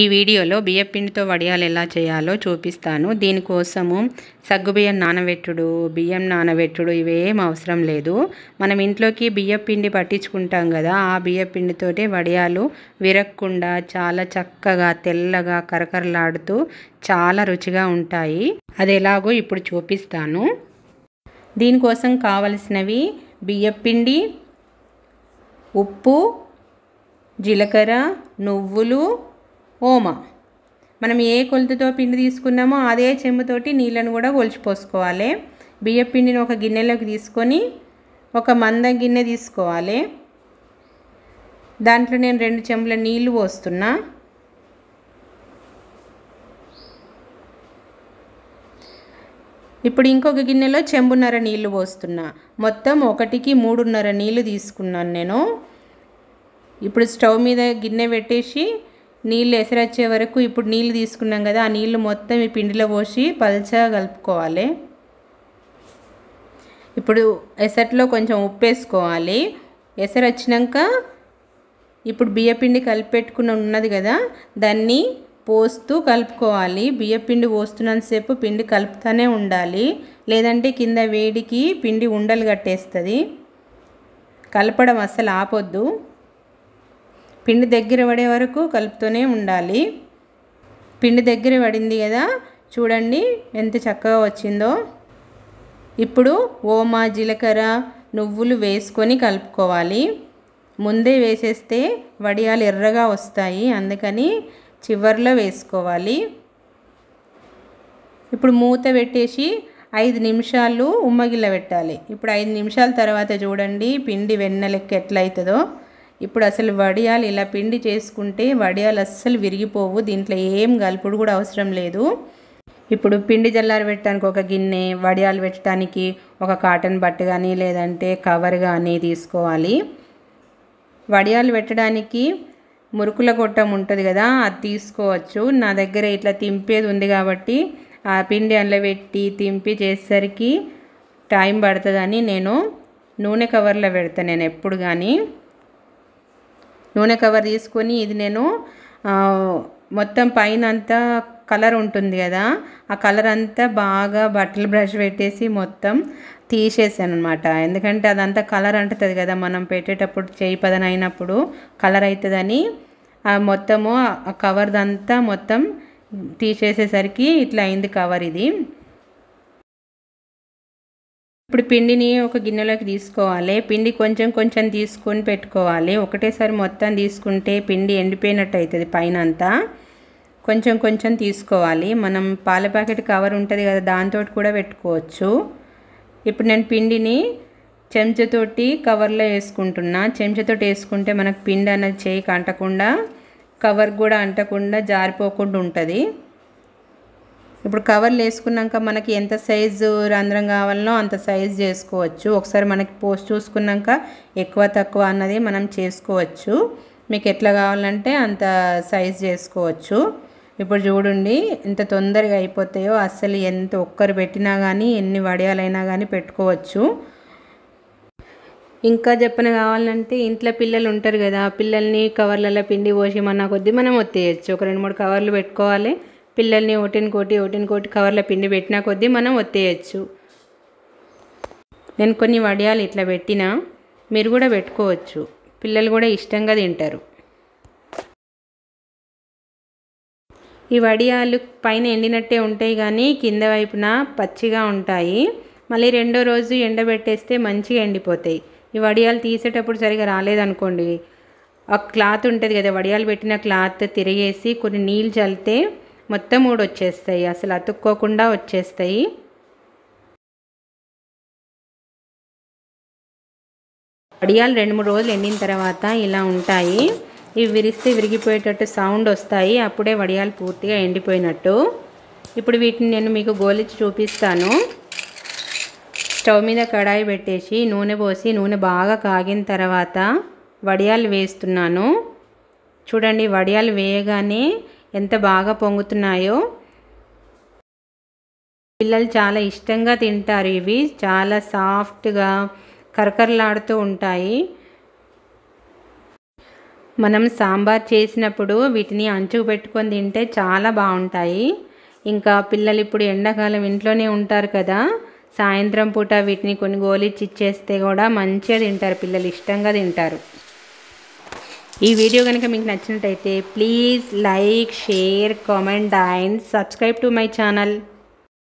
ఈ వీడియోలో బియ్యపిండితో వడియాలు ఎలా చేయాలో చూపిస్తాను దీనికోసము సగ్గు బియ్యం నానబెట్టుడు బియ్యం నానబెట్టుడు ఇవేం అవసరం లేదు మనం ఇంట్లోకి బియ్యపిండి పట్టించుకుంటాం కదా ఆ బియ్యపిండితో వడియాలు విరక్కుండా చాలా చక్కగా తెల్లగా కరకరలాడుతూ చాలా రుచిగా ఉంటాయి అది ఎలాగో ఇప్పుడు చూపిస్తాను దీనికోసం కావలసినవి బియ్యపిండి ఉప్పు జీలకర్ర నువ్వులు ఓమా మనం ఏ కొలతతో పిండి తీసుకున్నామో అదే చెంబుతోటి నీళ్ళను కూడా కొలిచిపోసుకోవాలి బియ్య పిండిని ఒక గిన్నెలోకి తీసుకొని ఒక మంద గిన్నె తీసుకోవాలి దాంట్లో నేను రెండు చెంబుల నీళ్లు పోస్తున్నా ఇప్పుడు ఇంకొక గిన్నెలో చెంబున్నర నీళ్లు పోస్తున్నా మొత్తం ఒకటికి మూడున్నర నీళ్లు తీసుకున్నాను నేను ఇప్పుడు స్టవ్ మీద గిన్నె పెట్టేసి నీళ్ళు ఎసరొచ్చే వరకు ఇప్పుడు నీళ్ళు తీసుకున్నాం కదా ఆ నీళ్ళు మొత్తం ఈ పిండిలో పోసి పల్చగా కలుపుకోవాలి ఇప్పుడు ఎసట్లో కొంచెం ఉప్పు వేసుకోవాలి ఎసరు వచ్చినాక ఇప్పుడు బియ్యపిండి కలిపెట్టుకుని ఉన్నది కదా దాన్ని పోస్తూ కలుపుకోవాలి బియ్యపిండి పోస్తున్నంతసేపు పిండి కలుపుతూనే ఉండాలి లేదంటే కింద వేడికి పిండి ఉండలు కట్టేస్తుంది కలపడం అస్సలు ఆపొద్దు పిండి దగ్గర పడే వరకు కలుపుతూనే ఉండాలి పిండి దగ్గర పడింది కదా చూడండి ఎంత చక్కగా వచ్చిందో ఇప్పుడు ఓమా జీలకర్ర నువ్వులు వేసుకొని కలుపుకోవాలి ముందే వేసేస్తే వడియాలు ఎర్రగా వస్తాయి అందుకని చివరిలో వేసుకోవాలి ఇప్పుడు మూత పెట్టేసి ఐదు నిమిషాలు ఉమ్మగిల్ల పెట్టాలి ఇప్పుడు ఐదు నిమిషాల తర్వాత చూడండి పిండి వెన్న ఎట్లయితుందో ఇప్పుడు అసలు వడియాలు ఇలా పిండి చేసుకుంటే వడియాలు అస్సలు విరిగిపోవు దీంట్లో ఏం గలుపుడు కూడా అవసరం లేదు ఇప్పుడు పిండి జల్లారు పెట్టడానికి ఒక గిన్నె వడియాలు పెట్టడానికి ఒక కాటన్ బట్ట కానీ లేదంటే కవర్ కానీ తీసుకోవాలి వడియాలు పెట్టడానికి మురుకుల గొట్టం ఉంటుంది కదా అది తీసుకోవచ్చు నా దగ్గర ఇట్లా తింపేది ఉంది కాబట్టి ఆ పిండి అందులో పెట్టి తింపి చేసేసరికి టైం పడుతుందని నేను నూనె కవర్లో పెడతాను నేను ఎప్పుడు కానీ నూనె కవర్ తీసుకొని ఇది నేను మొత్తం పైన అంతా కలర్ ఉంటుంది కదా ఆ కలర్ అంతా బాగా బట్టలు బ్రష్ పెట్టేసి మొత్తం తీసేసాను అనమాట ఎందుకంటే అదంతా కలర్ అంటుతుంది కదా మనం పెట్టేటప్పుడు చేయి పదన అయినప్పుడు కలర్ అవుతుందని ఆ మొత్తము ఆ కవర్దంతా మొత్తం తీసేసేసరికి ఇట్లా అయింది కవర్ ఇది ఇప్పుడు పిండిని ఒక గిన్నెలోకి తీసుకోవాలి పిండి కొంచెం కొంచెం తీసుకొని పెట్టుకోవాలి ఒకటేసారి మొత్తం తీసుకుంటే పిండి ఎండిపోయినట్టు అవుతుంది పైన అంతా కొంచెం కొంచెం తీసుకోవాలి మనం పాల ప్యాకెట్ కవర్ ఉంటుంది కదా దాంతో కూడా పెట్టుకోవచ్చు ఇప్పుడు నేను పిండిని చెంచతోటి కవర్లో వేసుకుంటున్నా చెంచతోటి వేసుకుంటే మనకు పిండి అనేది చేయికి అంటకుండా కవర్ కూడా అంటకుండా జారిపోకుండా ఉంటుంది ఇప్పుడు కవర్లు వేసుకున్నాక మనకి ఎంత సైజు రంధ్రం కావాలనో అంత సైజ్ చేసుకోవచ్చు ఒకసారి మనకి పోస్ట్ చూసుకున్నాక ఎక్కువ తక్కువ అన్నది మనం చేసుకోవచ్చు మీకు ఎట్లా కావాలంటే అంత సైజ్ చేసుకోవచ్చు ఇప్పుడు చూడండి ఎంత తొందరగా అయిపోతాయో అస్సలు ఎంత ఒక్కరు పెట్టినా కానీ ఎన్ని వడియాలైనా కానీ పెట్టుకోవచ్చు ఇంకా చెప్పిన కావాలంటే ఇంట్లో పిల్లలు ఉంటారు కదా పిల్లల్ని కవర్లలో పిండి పోసి మన కొద్దీ మనం ఒత్తేయచ్చు ఒక రెండు మూడు కవర్లు పెట్టుకోవాలి పిల్లల్ని ఒకటిని కోటి కవర్ల పిండి పెట్టిన కొద్దీ మనం ఒత్తేయచ్చు నేను కొన్ని వడియాలు ఇట్లా పెట్టినా మీరు కూడా పెట్టుకోవచ్చు పిల్లలు కూడా ఇష్టంగా తింటారు ఈ వడియాలు పైన ఎండినట్టే ఉంటాయి కానీ కింద వైపున పచ్చిగా ఉంటాయి మళ్ళీ రెండో రోజు ఎండబెట్టేస్తే మంచిగా ఎండిపోతాయి ఈ వడియాలు తీసేటప్పుడు సరిగా రాలేదనుకోండి ఆ క్లాత్ ఉంటుంది కదా వడియాలు పెట్టిన క్లాత్ తిరిగేసి కొన్ని నీళ్ళు చల్లితే మొత్తం మూడు వచ్చేస్తాయి అసలు అతుక్కోకుండా వచ్చేస్తాయి వడియాలు రెండు మూడు రోజులు ఎండిన తర్వాత ఇలా ఉంటాయి ఇవి విరిస్తే విరిగిపోయేటట్టు సౌండ్ వస్తాయి అప్పుడే వడియాలు పూర్తిగా ఎండిపోయినట్టు ఇప్పుడు వీటిని నేను మీకు గోలిచి చూపిస్తాను స్టవ్ మీద కడాయి పెట్టేసి నూనె పోసి నూనె బాగా కాగిన తర్వాత వడియాలు వేస్తున్నాను చూడండి వడియాలు వేయగానే ఎంత బాగా పొంగుతున్నాయో పిల్లలు చాలా ఇష్టంగా తింటారు ఇవి చాలా సాఫ్ట్గా కరకరలాడుతూ ఉంటాయి మనం సాంబార్ చేసినప్పుడు వీటిని అంచుకు పెట్టుకొని తింటే చాలా బాగుంటాయి ఇంకా పిల్లలు ఇప్పుడు ఎండాకాలం ఇంట్లోనే ఉంటారు కదా సాయంత్రం పూట వీటిని కొన్ని గోలిచ్చి ఇచ్చేస్తే కూడా మంచిగా తింటారు పిల్లలు ఇష్టంగా తింటారు ఈ వీడియో కనుక మీకు నచ్చినట్టయితే please like share comment and subscribe to my channel